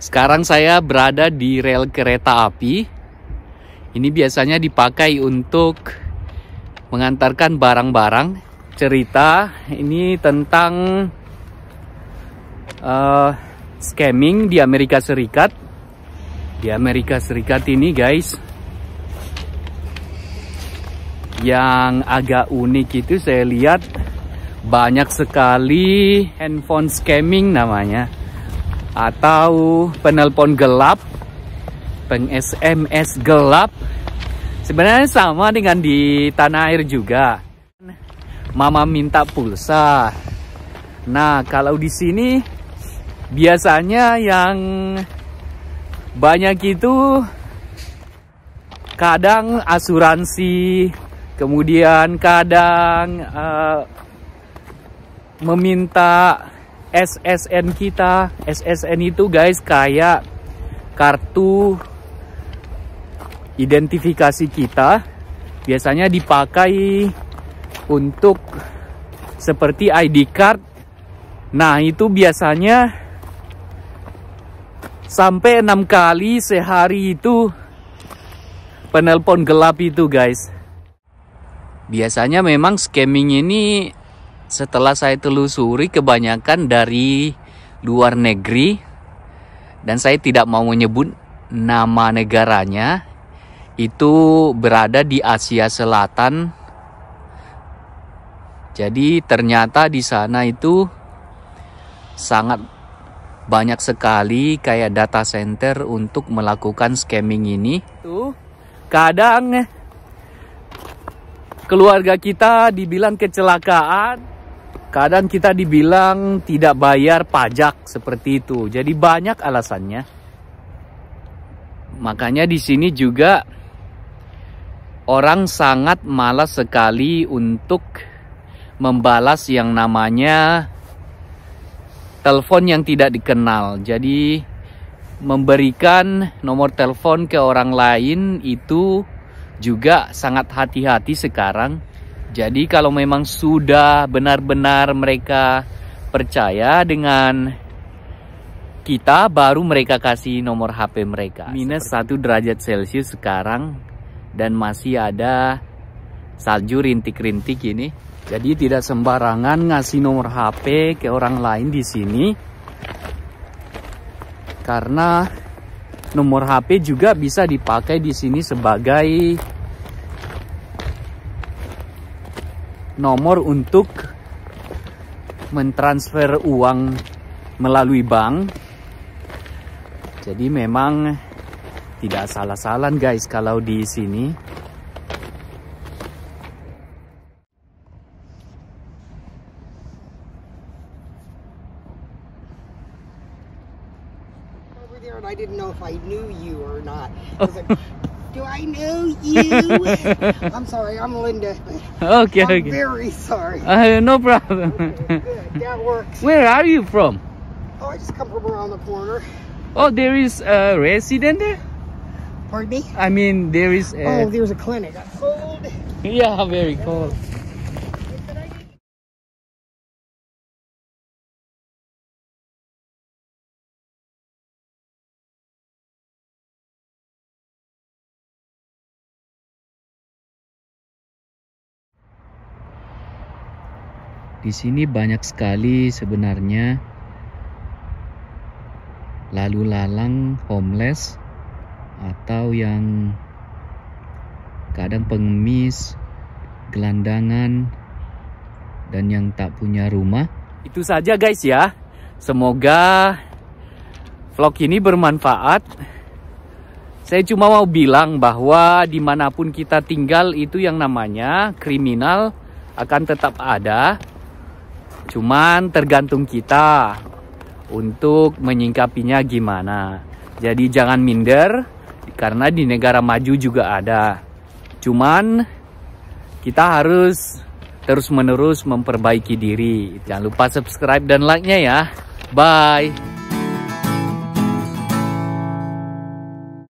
Sekarang saya berada di rel kereta api. Ini biasanya dipakai untuk mengantarkan barang-barang. Cerita ini tentang uh, scamming di Amerika Serikat. Di Amerika Serikat ini, guys, yang agak unik itu saya lihat banyak sekali handphone scamming namanya atau penelpon gelap, peng SMS gelap. Sebenarnya sama dengan di tanah air juga. Mama minta pulsa. Nah, kalau di sini biasanya yang banyak itu kadang asuransi, kemudian kadang uh, meminta SSN kita. SSN itu guys kayak kartu identifikasi kita. Biasanya dipakai untuk seperti ID card. Nah, itu biasanya sampai enam kali sehari itu penelpon gelap itu, guys. Biasanya memang scamming ini setelah saya telusuri kebanyakan dari luar negeri dan saya tidak mau menyebut nama negaranya itu berada di Asia Selatan jadi ternyata di sana itu sangat banyak sekali kayak data center untuk melakukan scamming ini tuh kadang keluarga kita dibilang kecelakaan Kadang kita dibilang tidak bayar pajak seperti itu. Jadi banyak alasannya. Makanya di sini juga orang sangat malas sekali untuk membalas yang namanya telepon yang tidak dikenal. Jadi memberikan nomor telepon ke orang lain itu juga sangat hati-hati sekarang jadi kalau memang sudah benar-benar mereka percaya dengan kita baru mereka kasih nomor HP mereka. Minus satu derajat Celcius sekarang dan masih ada salju rintik-rintik ini. Jadi tidak sembarangan ngasih nomor HP ke orang lain di sini. Karena nomor HP juga bisa dipakai di sini sebagai nomor untuk mentransfer uang melalui bank. Jadi memang tidak salah-salah guys kalau di sini. I didn't know if I knew you or not. Do I know you? I'm sorry, I'm Linda. Okay, I'm okay. very sorry. Uh, no problem. Oh, that works. Where are you from? Oh, I just come from around the corner. Oh, there is a resident there? Pardon me? I mean, there is a... Oh, there's a clinic. Cold. yeah, very cold. Di sini banyak sekali sebenarnya lalu lalang homeless atau yang kadang pengemis, gelandangan dan yang tak punya rumah. Itu saja guys ya. Semoga vlog ini bermanfaat. Saya cuma mau bilang bahwa dimanapun kita tinggal itu yang namanya kriminal akan tetap ada Cuman tergantung kita untuk menyingkapinya gimana. Jadi jangan minder karena di negara maju juga ada. Cuman kita harus terus-menerus memperbaiki diri. Jangan lupa subscribe dan like-nya ya. Bye.